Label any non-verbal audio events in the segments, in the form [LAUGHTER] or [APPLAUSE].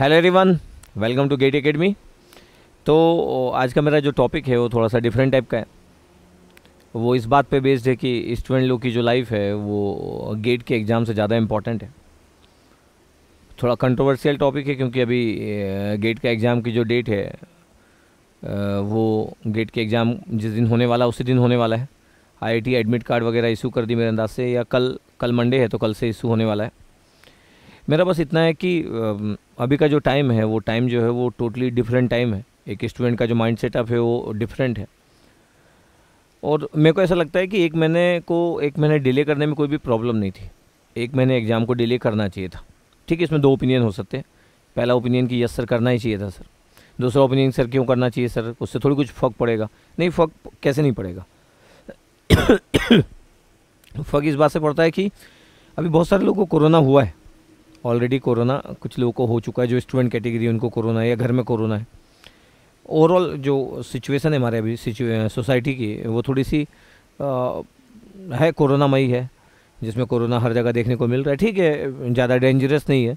hello everyone welcome to GATE academy तो आज का मेरा जो टॉपिक है वो थोड़ा सा डिफरेंट टाइप का है वो इस बात पे बेस्ड है कि स्टूडेंट लोग की जो लाइफ है वो गेट के एग्ज़ाम से ज़्यादा इम्पॉर्टेंट है थोड़ा कंट्रोवर्शियल टॉपिक है क्योंकि अभी गेट का एग्ज़ाम की जो डेट है वो गेट के एग्ज़ाम जिस दिन होने वाला उसी दिन होने वाला है आईआईटी एडमिट कार्ड वगैरह इशू कर दी मेरे अंदाज से या कल कल मंडे है तो कल से इशू होने वाला है मेरा बस इतना है कि अभी का जो टाइम है वो टाइम जो है वो टोटली डिफरेंट टाइम है एक स्टूडेंट का जो माइंड सेटअप है वो डिफरेंट है और मेरे को ऐसा लगता है कि एक महीने को एक महीने डिले करने में कोई भी प्रॉब्लम नहीं थी एक महीने एग्ज़ाम को डिले करना चाहिए था ठीक है इसमें दो ओपिनियन हो सकते हैं पहला ओपिनियन कि यस सर करना ही चाहिए था सर दूसरा ओपिनियन सर क्यों करना चाहिए सर उससे थोड़ी कुछ फ़र्क पड़ेगा नहीं फ़र्क कैसे नहीं पड़ेगा [COUGHS] फ़र्क इस बात से पड़ता है कि अभी बहुत सारे लोगों को कोरोना हुआ है ऑलरेडी कोरोना कुछ लोगों को हो चुका है जो स्टूडेंट कैटेगरी उनको कोरोना है या घर में कोरोना है ओवरऑल जो सिचुएसन है हमारे अभी सोसाइटी की वो थोड़ी सी आ, है कोरोनामयी है जिसमें कोरोना हर जगह देखने को मिल रहा है ठीक है ज़्यादा डेंजरस नहीं है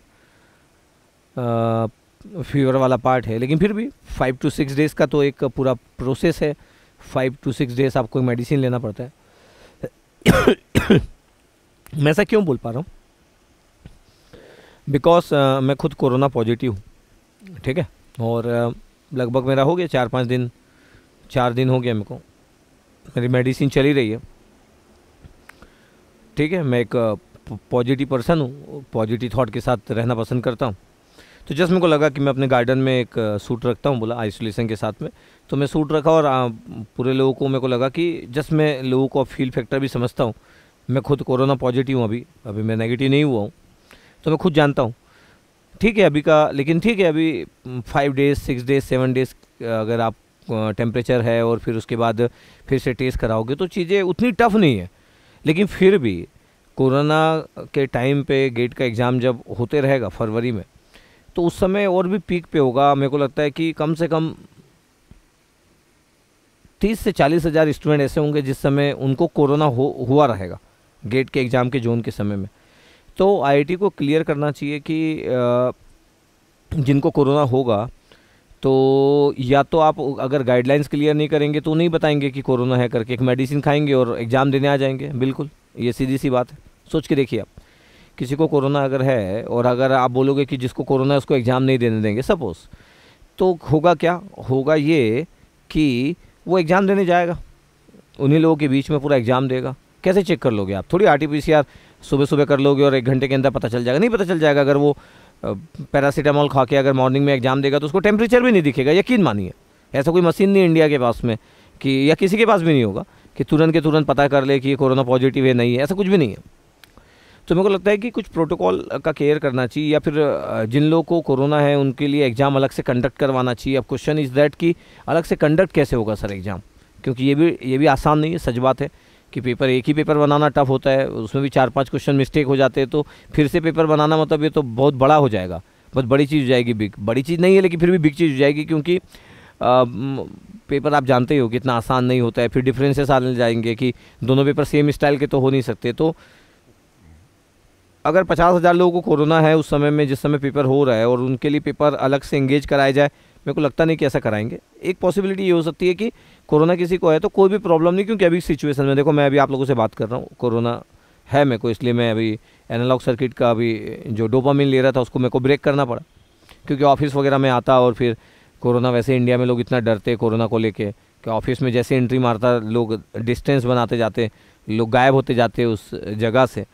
फीवर वाला पार्ट है लेकिन फिर भी फाइव टू सिक्स डेज़ का तो एक पूरा प्रोसेस है फाइव टू सिक्स डेज़ आपको मेडिसिन लेना पड़ता है [COUGHS] मैं ऐसा क्यों बोल पा रहा हूँ बिकॉज uh, मैं खुद कोरोना पॉजिटिव हूँ ठीक है और uh, लगभग मेरा हो गया चार पाँच दिन चार दिन हो गया मेरे को मेरी मेडिसिन चली रही है ठीक है मैं एक पॉजिटिव uh, पर्सन हूँ पॉजिटिव थॉट के साथ रहना पसंद करता हूँ तो जस्ट मेरे को लगा कि मैं अपने गार्डन में एक सूट uh, रखता हूँ बोला आइसोलेशन के साथ में तो मैं सूट रखा और uh, पूरे लोगों को मेरे को लगा कि जस्ट मैं लोगों को फील फैक्टर भी समझता हूँ मैं खुद कोरोना पॉजिटिव हूँ अभी अभी मैं नेगेटिव नहीं हुआ हूँ तो मैं खुद जानता हूँ ठीक है अभी का लेकिन ठीक है अभी five days six days seven days अगर आप टेम्परेचर है और फिर उसके बाद फिर से टेस्ट कराओगे तो चीज़ें उतनी टफ नहीं है लेकिन फिर भी कोरोना के टाइम पे गेट का एग्ज़ाम जब होते रहेगा फरवरी में तो उस समय और भी पीक पे होगा मेरे को लगता है कि कम से कम तीस से चालीस हज़ार स्टूडेंट ऐसे होंगे जिस समय उनको कोरोना हो हुआ रहेगा गेट के एग्ज़ाम के जोन के समय में तो आईआईटी को क्लियर करना चाहिए कि जिनको कोरोना होगा तो या तो आप अगर गाइडलाइंस क्लियर नहीं करेंगे तो नहीं बताएंगे कि कोरोना है करके एक मेडिसिन खाएंगे और एग्ज़ाम देने आ जाएंगे बिल्कुल ये सीधी सी बात है सोच के देखिए आप किसी को कोरोना अगर है और अगर आप बोलोगे कि जिसको कोरोना है उसको एग्ज़ाम नहीं देने देंगे सपोज़ तो होगा क्या होगा ये कि वो एग्ज़ाम देने जाएगा उन्हीं लोगों के बीच में पूरा एग्ज़ाम देगा कैसे चेक कर लोगे आप थोड़ी आर टी सुबह सुबह कर लोगे और एक घंटे के अंदर पता चल जाएगा नहीं पता चल जाएगा अगर वो पैरासीटामोल खा के अगर मॉर्निंग में एग्जाम देगा तो उसको टेम्परेचर भी नहीं दिखेगा यकीन मानिए ऐसा कोई मशीन नहीं इंडिया के पास में कि या किसी के पास भी नहीं होगा कि तुरंत के तुरंत पता कर ले कि ये कोरोना पॉजिटिव है नहीं है ऐसा कुछ भी नहीं है तो मेरे को लगता है कि कुछ प्रोटोकॉल का केयर करना चाहिए या फिर जिन लोगों को कोरोना है उनके लिए एग्ज़ाम अलग से कंडक्ट करवाना चाहिए अब क्वेश्चन इज़ दैट कि अलग से कंडक्ट कैसे होगा सर एग्ज़ाम क्योंकि ये भी ये भी आसान नहीं है सच बात है कि पेपर एक ही पेपर बनाना टफ होता है उसमें भी चार पांच क्वेश्चन मिस्टेक हो जाते हैं तो फिर से पेपर बनाना मतलब ये तो बहुत बड़ा हो जाएगा बहुत बड़ी चीज़ हो जाएगी बिग बड़ी चीज़ नहीं है लेकिन फिर भी बिग चीज़ हो जाएगी क्योंकि आ, पेपर आप जानते ही हो कि इतना आसान नहीं होता है फिर डिफरेंसेस आने जाएंगे कि दोनों पेपर सेम स्टाइल के तो हो नहीं सकते तो अगर पचास हज़ार लोगों को कोरोना है उस समय में जिस समय पेपर हो रहा है और उनके लिए पेपर अलग से इंगेज कराया जाए मेरे को लगता नहीं कि ऐसा कराएंगे एक पॉसिबिलिटी ये हो सकती है कि कोरोना किसी को है तो कोई भी प्रॉब्लम नहीं क्योंकि अभी सिचुएशन में देखो मैं अभी आप लोगों से बात कर रहा हूँ कोरोना है मेरे को इसलिए मैं अभी एनालॉग सर्किट का अभी जो डोपामिन ले रहा था उसको मेरे को ब्रेक करना पड़ा क्योंकि ऑफिस वगैरह में आता और फिर कोरोना वैसे इंडिया में लोग इतना डरते कोरोना को लेके कि ऑफिस में जैसे एंट्री मारता लोग डिस्टेंस बनाते जाते लोग गायब होते जाते उस जगह से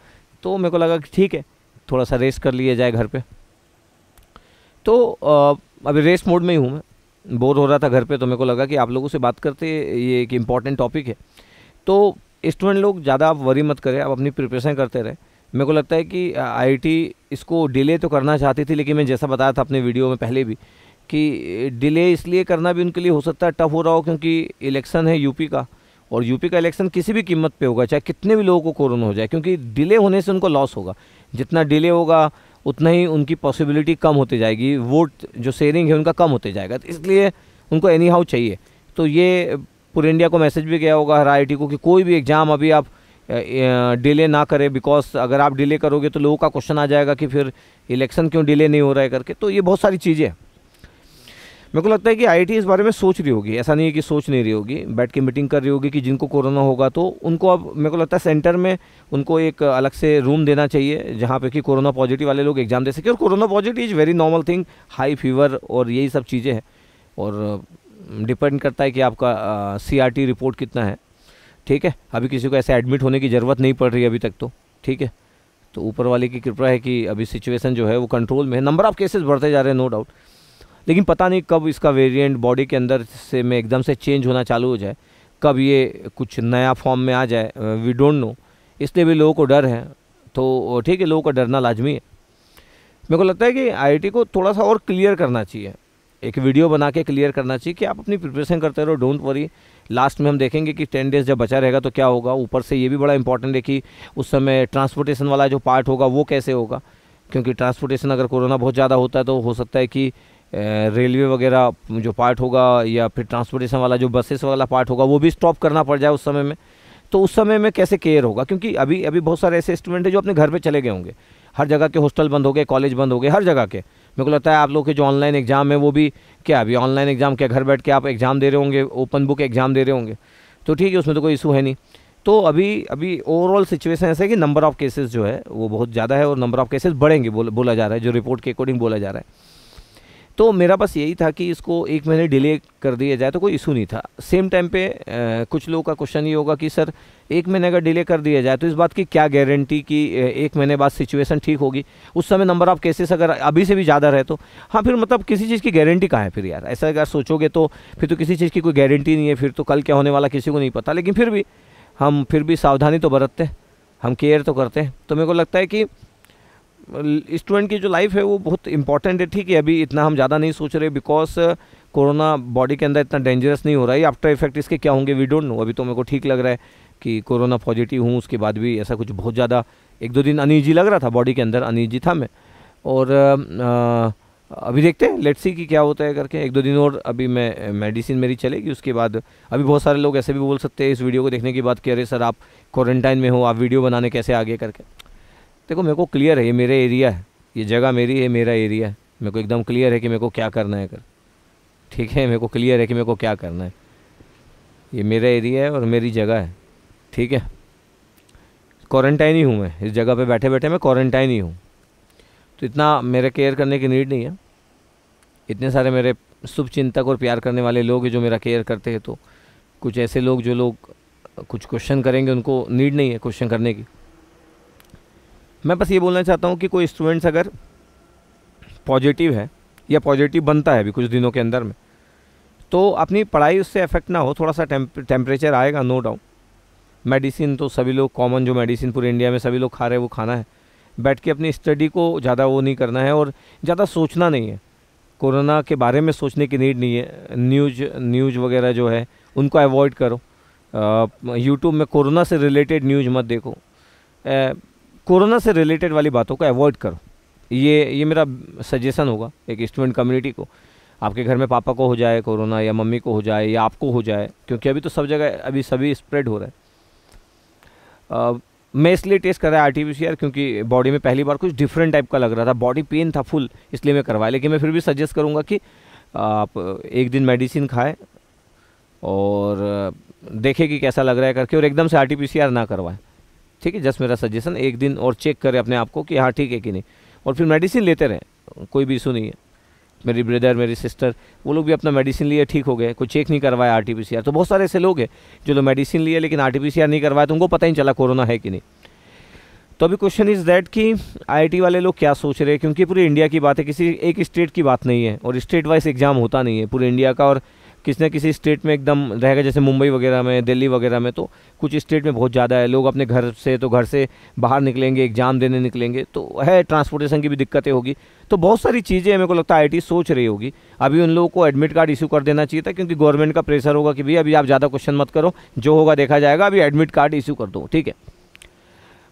तो मेरे को लगा कि ठीक है थोड़ा सा रेस्ट कर लिया जाए घर पे तो अभी रेस मोड में ही हूँ मैं बोर हो रहा था घर पे तो मेरे को लगा कि आप लोगों से बात करते ये एक इम्पॉर्टेंट टॉपिक है तो स्टूडेंट लोग ज़्यादा आप वरी मत करें आप अपनी प्रिपरेशन करते रहे मेरे को लगता है कि आईटी इसको डिले तो करना चाहती थी लेकिन मैं जैसा बताया था अपने वीडियो में पहले भी कि डिले इसलिए करना भी उनके लिए हो सकता है टफ हो रहा हो क्योंकि इलेक्शन है यूपी का और यूपी का इलेक्शन किसी भी कीमत पे होगा चाहे कितने भी लोगों को कोरोना हो जाए क्योंकि डिले होने से उनको लॉस होगा जितना डिले होगा उतना ही उनकी पॉसिबिलिटी कम होती जाएगी वोट जो शेयरिंग है उनका कम होते जाएगा तो इसलिए उनको एनी हाउ चाहिए तो ये पूरे इंडिया को मैसेज भी गया होगा हर आई को कि कोई भी एग्ज़ाम अभी आप डिले ना करें बिकॉज अगर आप डिले करोगे तो लोगों का क्वेश्चन आ जाएगा कि फिर इलेक्शन क्यों डिले नहीं हो रहा है करके तो ये बहुत सारी चीज़ें मेरे को लगता है कि आईआईटी इस बारे में सोच रही होगी ऐसा नहीं है कि सोच नहीं रही होगी बैठ के मीटिंग कर रही होगी कि जिनको कोरोना होगा तो उनको अब मेरे को लगता है सेंटर में उनको एक अलग से रूम देना चाहिए जहाँ पे कि कोरोना पॉजिटिव वाले लोग एग्जाम दे सके और corona positive is very normal thing high fever और यही सब चीज़ें हैं और डिपेंड करता है कि आपका सी रिपोर्ट कितना है ठीक है अभी किसी को ऐसे एडमिट होने की ज़रूरत नहीं पड़ रही अभी तक तो ठीक है तो ऊपर वाले की कृपा है कि अभी सिचुएशन जो है वो कंट्रोल में है नंबर ऑफ़ केसेस बढ़ते जा रहे हैं नो डाउट लेकिन पता नहीं कब इसका वेरिएंट बॉडी के अंदर से में एकदम से चेंज होना चालू हो जाए कब ये कुछ नया फॉर्म में आ जाए वी डोंट नो इसलिए भी लोगों को डर है तो ठीक है लोगों का डरना लाजमी है मेरे को लगता है कि आई को थोड़ा सा और क्लियर करना चाहिए एक वीडियो बना के क्लियर करना चाहिए कि आप अपनी प्रिपरेशन करते रहो डोंट वरी लास्ट में हम देखेंगे कि टेन डेज जब बचा रहेगा तो क्या होगा ऊपर से ये भी बड़ा इंपॉर्टेंट है कि उस समय ट्रांसपोर्टेशन वाला जो पार्ट होगा वो कैसे होगा क्योंकि ट्रांसपोर्टेशन अगर कोरोना बहुत ज़्यादा होता है तो हो सकता है कि रेलवे वगैरह जो पार्ट होगा या फिर ट्रांसपोर्टेशन वाला जो बसेस वाला पार्ट होगा वो भी स्टॉप करना पड़ जाए उस समय में तो उस समय में कैसे केयर होगा क्योंकि अभी अभी बहुत सारे ऐसे स्टूडेंट हैं जो अपने घर पे चले गए होंगे हर जगह के हॉस्टल बंद हो गए कॉलेज बंद हो गए हर जगह के मेरे को लगता है आप लोग के जो ऑनलाइन एग्ज़ाम है वो भी क्या अभी ऑनलाइन एग्ज़ाम क्या घर बैठ के आप एग्ज़ाम दे रहे होंगे ओपन बुक एग्ज़ाम दे रहे होंगे तो ठीक है उसमें तो कोई इशू है नहीं तो अभी अभी ओवरऑल सिचुएशन ऐसा है कि नंबर ऑफ़ केसेस जो है वो बहुत ज़्यादा है और नंबर ऑफ़ केसेस बढ़ेंगे बोला जा रहा है जो रिपोर्ट के अकॉर्डिंग बोला जा रहा है तो मेरा बस यही था कि इसको एक महीने डिले कर दिया जाए तो कोई इशू नहीं था सेम टाइम पे आ, कुछ लोगों का क्वेश्चन ये होगा कि सर एक महीने अगर डिले कर दिया जाए तो इस बात की क्या गारंटी कि एक महीने बाद सिचुएशन ठीक होगी उस समय नंबर ऑफ़ केसेस अगर अभी से भी ज़्यादा रहे तो हाँ फिर मतलब किसी चीज़ की गारंटी कहाँ है फिर यार ऐसा अगर सोचोगे तो फिर तो किसी चीज़ की कोई गारंटी नहीं है फिर तो कल क्या होने वाला किसी को नहीं पता लेकिन फिर भी हम फिर भी सावधानी तो बरतते हैं हम केयर तो करते हैं तो मेरे को लगता है कि स्टूडेंट की जो लाइफ है वो बहुत इंपॉर्टेंट है ठीक है अभी इतना हम ज़्यादा नहीं सोच रहे बिकॉज uh, कोरोना बॉडी के अंदर इतना डेंजरस नहीं हो रहा है आफ्टर इफेक्ट इसके क्या होंगे वी डोंट नो अभी तो मेरे को ठीक लग रहा है कि कोरोना पॉजिटिव हूँ उसके बाद भी ऐसा कुछ बहुत ज़्यादा एक दो दिन अनईजी लग रहा था बॉडी के अंदर अनईजी था मैं और आ, um, uh, अभी देखते हैं लेट्स सी कि क्या होता है करके एक दो दिन और अभी मैं मेडिसिन uh, मेरी चलेगी उसके बाद अभी बहुत सारे लोग ऐसे भी बोल सकते हैं इस वीडियो को देखने के बाद कि अरे सर आप क्वारंटाइन में हो आप वीडियो बनाने कैसे आगे करके देखो मेरे को क्लियर है ये मेरा एरिया है ये जगह मेरी है मेरा एरिया है मेरे को एकदम क्लियर है कि मेरे को क्या करना है कर ठीक है मेरे को क्लियर है कि मेरे को क्या करना है ये मेरा एरिया है और मेरी जगह है ठीक है क्वारंटाइन ही हूँ मैं इस जगह पे बैठे बैठे मैं क्वारंटाइन ही हूँ तो इतना मेरे केयर करने की नीड नहीं है इतने सारे मेरे शुभचिंतक और प्यार करने वाले लोग हैं जो मेरा केयर करते हैं तो कुछ ऐसे लोग जो लोग कुछ क्वेश्चन करेंगे उनको नीड नहीं है क्वेश्चन करने की मैं बस ये बोलना चाहता हूँ कि कोई स्टूडेंट्स अगर पॉजिटिव है या पॉजिटिव बनता है अभी कुछ दिनों के अंदर में तो अपनी पढ़ाई उससे अफेक्ट ना हो थोड़ा सा टेम्परेचर आएगा नो डाउट मेडिसिन तो सभी लोग कॉमन जो मेडिसिन पूरे इंडिया में सभी लोग खा रहे हैं वो खाना है बैठ के अपनी स्टडी को ज़्यादा वो नहीं करना है और ज़्यादा सोचना नहीं है कोरोना के बारे में सोचने की नीड नहीं है न्यूज न्यूज वगैरह जो है उनको अवॉइड करो यूट्यूब में कोरोना से रिलेटेड न्यूज मत देखो कोरोना से रिलेटेड वाली बातों को अवॉइड करो ये ये मेरा सजेशन होगा एक स्टूडेंट कम्युनिटी को आपके घर में पापा को हो जाए कोरोना या मम्मी को हो जाए या आपको हो जाए क्योंकि अभी तो सब जगह अभी सभी स्प्रेड हो रहा है मैं इसलिए टेस्ट कर है आर टी क्योंकि बॉडी में पहली बार कुछ डिफरेंट टाइप का लग रहा था बॉडी पेन था फुल इसलिए मैं करवाया लेकिन मैं फिर भी सजेस्ट करूँगा कि आप एक दिन मेडिसिन खाएँ और देखें कि कैसा लग रहा है करके और एकदम से आर टी ना करवाएं ठीक है जस्ट मेरा सजेशन एक दिन और चेक करें अपने आप को कि हाँ ठीक है कि नहीं और फिर मेडिसिन लेते रहें कोई भी इशू नहीं है मेरी ब्रदर मेरी सिस्टर वो लोग भी अपना मेडिसिन लिए ठीक हो गए कोई चेक नहीं करवाया आर टी तो बहुत सारे ऐसे लोग हैं जो लोग मेडिसिन लिए लेकिन आर टी नहीं करवाया तो उनको पता ही नहीं चला कोरोना है कि नहीं तो अभी क्वेश्चन इज़ दैट कि आईआईटी वाले लोग क्या सोच रहे हैं क्योंकि पूरी इंडिया की बात है किसी एक स्टेट की बात नहीं है और स्टेट वाइज एग्ज़ाम होता नहीं है पूरे इंडिया का और किसी ना किसी स्टेट में एकदम रहेगा जैसे मुंबई वगैरह में दिल्ली वगैरह में तो कुछ स्टेट में बहुत ज़्यादा है लोग अपने घर से तो घर से बाहर निकलेंगे एग्ज़ाम देने निकलेंगे तो है ट्रांसपोर्टेशन की भी दिक्कतें होगी तो बहुत सारी चीज़ें मेरे को लगता है आई सोच रही होगी अभी उन लोगों को एडमिट कार्ड इशू कर देना चाहिए था क्योंकि गवर्नमेंट का प्रेशर होगा कि भैया अभी आप ज़्यादा क्वेश्चन मत करो जो होगा देखा जाएगा अभी एडमिट कार्ड इशू कर दो ठीक है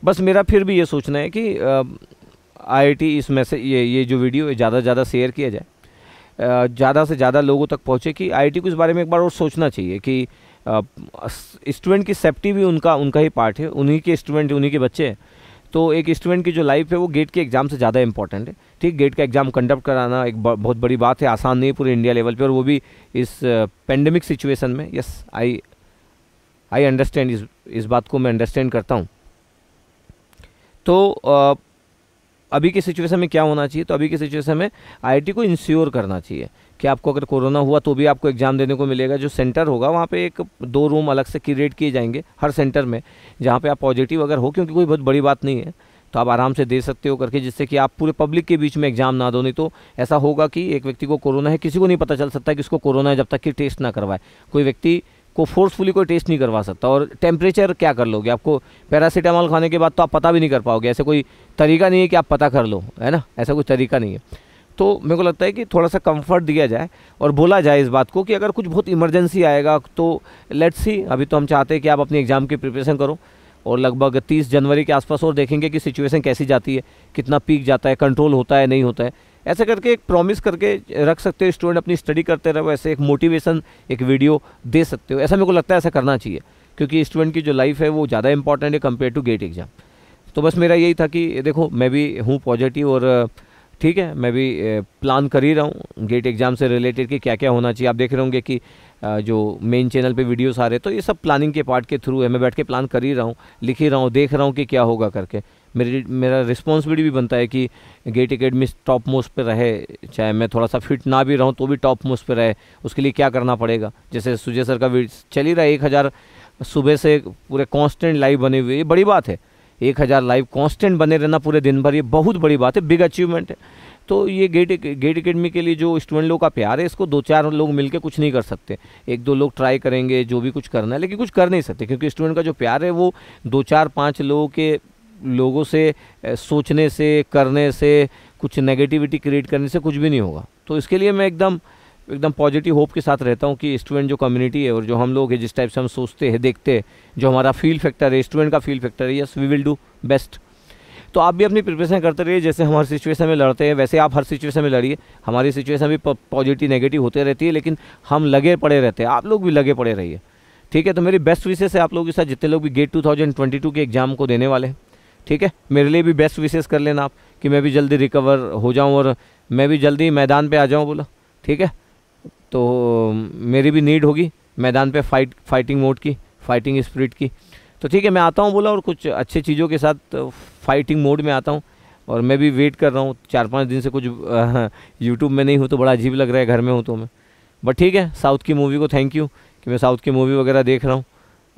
बस मेरा फिर भी ये सोचना है कि आई आई टी इसमें से ये ये जो वीडियो है ज़्यादा से ज़्यादा शेयर किया जाए ज़्यादा से ज़्यादा लोगों तक पहुँचे कि आई को इस बारे में एक बार और सोचना चाहिए कि स्टूडेंट की सेफ्टी भी उनका उनका ही पार्ट है उन्हीं के स्टूडेंट उन्हीं के बच्चे हैं तो एक स्टूडेंट की जो लाइफ है वो गेट के एग्ज़ाम से ज़्यादा इंपॉर्टेंट है ठीक गेट का एग्ज़ाम कंडक्ट कराना एक बहुत बड़ी बात है आसान नहीं है पूरे इंडिया लेवल पे और वो भी इस पेंडेमिक सिचुएशन में यस आई आई अंडरस्टैंड इस इस बात को मैं अंडरस्टैंड करता हूँ तो अभी के सिचुएशन में क्या होना चाहिए तो अभी के सिचुएशन में आई को इंश्योर करना चाहिए कि आपको अगर कोरोना हुआ तो भी आपको एग्ज़ाम देने को मिलेगा जो सेंटर होगा वहाँ पे एक दो रूम अलग से क्रिएट किए जाएंगे हर सेंटर में जहाँ पे आप पॉजिटिव अगर हो क्योंकि कोई बहुत बड़ी बात नहीं है तो आप आराम से दे सकते हो करके जिससे कि आप पूरे पब्लिक के बीच में एग्जाम ना दो नहीं तो ऐसा होगा कि एक व्यक्ति को कोरोना है किसी को नहीं पता चल सकता कि उसको कोरोना है जब तक कि टेस्ट ना करवाए कोई व्यक्ति को फोर्सफुली कोई टेस्ट नहीं करवा सकता और टेम्परेचर क्या कर लोगे आपको पैरासीटामॉल खाने के बाद तो आप पता भी नहीं कर पाओगे ऐसा कोई तरीका नहीं है कि आप पता कर लो है ना ऐसा कोई तरीका नहीं है तो मेरे को लगता है कि थोड़ा सा कंफर्ट दिया जाए और बोला जाए इस बात को कि अगर कुछ बहुत इमरजेंसी आएगा तो लेट्स सी अभी तो हम चाहते हैं कि आप अपनी एग्ज़ाम की प्रिपरेशन करो और लगभग 30 जनवरी के आसपास और देखेंगे कि सिचुएशन कैसी जाती है कितना पीक जाता है कंट्रोल होता है नहीं होता है ऐसे करके एक प्रॉमिस करके रख सकते हो स्टूडेंट अपनी स्टडी करते रहो ऐसे एक मोटिवेशन एक वीडियो दे सकते हो ऐसा मेरे को लगता है ऐसा करना चाहिए क्योंकि स्टूडेंट की जो लाइफ है वो ज़्यादा इंपॉर्टेंट है कम्पेयर टू गेट एग्ज़ाम तो बस मेरा यही था कि देखो मैं भी हूँ पॉजिटिव और ठीक है मैं भी प्लान कर ही रहा हूँ गेट एग्ज़ाम से रिलेटेड कि क्या क्या होना चाहिए आप देख रहे होंगे कि जो मेन चैनल पे वीडियोस आ रहे तो ये सब प्लानिंग के पार्ट के थ्रू है मैं बैठ के प्लान कर ही रहा हूँ लिख ही रहा हूँ देख रहा हूँ कि क्या होगा करके मेरी मेरा रिस्पॉन्सिबिलिटी भी बनता है कि गेट अकेडमी टॉप मोस्ट पे रहे चाहे मैं थोड़ा सा फिट ना भी रहूँ तो भी टॉप मोस्ट पे रहे उसके लिए क्या करना पड़ेगा जैसे सुजय सर का चल ही रहा है एक हज़ार सुबह से पूरे कांस्टेंट लाइव बने हुए ये बड़ी बात है एक हज़ार लाइव कॉन्स्टेंट बने रहना पूरे दिन भर ये बहुत बड़ी बात है बिग अचीवमेंट है तो ये गेट गेट अकेडमी के लिए जो स्टूडेंट लोग का प्यार है इसको दो चार लोग मिलकर कुछ नहीं कर सकते एक दो लोग ट्राई करेंगे जो भी कुछ करना है लेकिन कुछ कर नहीं सकते क्योंकि स्टूडेंट का जो प्यार है वो दो चार पाँच लोगों के लोगों से सोचने से करने से कुछ नेगेटिविटी क्रिएट करने से कुछ भी नहीं होगा तो इसके लिए मैं एकदम एकदम पॉजिटिव होप के साथ रहता हूँ कि स्टूडेंट जो कम्युनिटी है और जो हम लोग हैं जिस टाइप से हम सोचते हैं देखते हैं जो हमारा फील फैक्टर है स्टूडेंट का फील फैक्टर है yes we will do best तो आप भी अपनी प्रिपरेशन करते रहिए जैसे हम हर सिचुएशन में लड़ते हैं वैसे आप हर सिचुएशन में लड़िए हमारी सिचुएशन भी पॉजिटिव नेगेटिव होते रहती है लेकिन हम लगे पड़े रहते हैं आप लोग भी लगे पड़े रहिए ठीक है तो मेरी बेस्ट विशेष है आप लोगों के साथ जितने लोग भी गेट टू के एग्जाम को देने वाले हैं ठीक है मेरे लिए भी बेस्ट विशेष कर लेना आप कि मैं भी जल्दी रिकवर हो जाऊँ और मैं भी जल्दी मैदान पर आ जाऊँ बोला ठीक है तो मेरी भी नीड होगी मैदान पर फाइट फाइटिंग मोड की फाइटिंग स्प्रिट की तो ठीक है मैं आता हूँ बोला और कुछ अच्छे चीज़ों के साथ फाइटिंग मोड में आता हूँ और मैं भी वेट कर रहा हूँ चार पाँच दिन से कुछ यूट्यूब [LAUGHS] में नहीं हूँ तो बड़ा अजीब लग रहा है घर में हूँ तो मैं बट ठीक है साउथ की मूवी को थैंक यू कि मैं साउथ की मूवी वगैरह देख रहा हूँ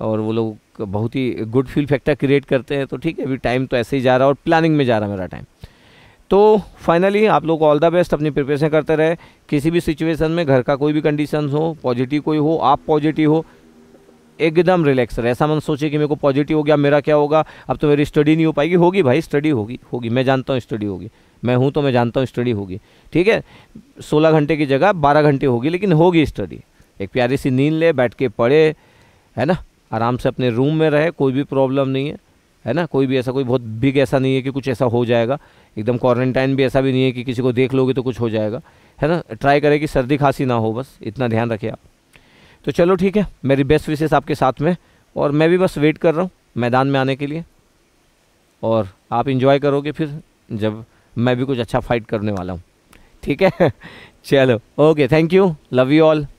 और वो लोग बहुत ही गुड फील फैक्टर क्रिएट करते हैं तो ठीक है अभी टाइम तो ऐसे ही जा रहा है और प्लानिंग में जा रहा है मेरा टाइम तो फाइनली आप लोग ऑल द बेस्ट अपनी प्रिपरेशन करते रहे किसी भी सिचुएशन में घर का कोई भी कंडीशन हो पॉजिटिव कोई हो आप पॉजिटिव हो एकदम रिलैक्स रहे ऐसा मन सोचे कि मेरे को पॉजिटिव हो गया मेरा क्या होगा अब तो मेरी स्टडी नहीं हो पाएगी होगी भाई स्टडी होगी होगी मैं जानता हूँ स्टडी होगी मैं हूँ तो मैं जानता हूँ स्टडी होगी ठीक है सोलह घंटे की जगह बारह घंटे होगी लेकिन होगी स्टडी एक प्यारी सी नींद ले बैठ के पढ़े है ना आराम से अपने रूम में रहे कोई भी प्रॉब्लम नहीं है है ना कोई भी ऐसा कोई बहुत बिग ऐसा नहीं है कि कुछ ऐसा हो जाएगा एकदम क्वारंटाइन भी ऐसा भी नहीं है कि किसी को देख लोगे तो कुछ हो जाएगा है ना ट्राई करें कि सर्दी खांसी ना हो बस इतना ध्यान रखें आप तो चलो ठीक है मेरी बेस्ट विशेष आपके साथ में और मैं भी बस वेट कर रहा हूँ मैदान में आने के लिए और आप इन्जॉय करोगे फिर जब मैं भी कुछ अच्छा फाइट करने वाला हूँ ठीक है [LAUGHS] चलो okay thank you love you all